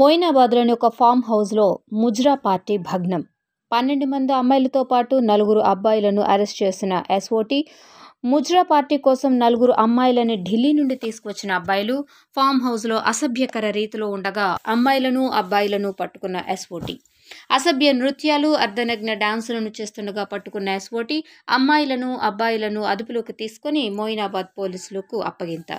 మోయినాబాద్లోని ఒక ఫామ్ హౌస్లో ముజ్రా పార్టీ భగ్నం పన్నెండు మంది అమ్మాయిలతో పాటు నలుగురు అబ్బాయిలను అరెస్ట్ చేసిన ఎస్ఓటీ ముజ్రా పార్టీ కోసం నలుగురు అమ్మాయిలని ఢిల్లీ నుండి తీసుకువచ్చిన అబ్బాయిలు ఫామ్ హౌస్లో అసభ్యకర రీతిలో ఉండగా అమ్మాయిలను అబ్బాయిలను పట్టుకున్న ఎస్ఓటీ అసభ్య నృత్యాలు అర్ధనగ్న డాన్సులను చేస్తుండగా పట్టుకున్న ఎస్ఓటీ అమ్మాయిలను అబ్బాయిలను అదుపులోకి తీసుకుని మోయినాబాద్ పోలీసులకు అప్పగింత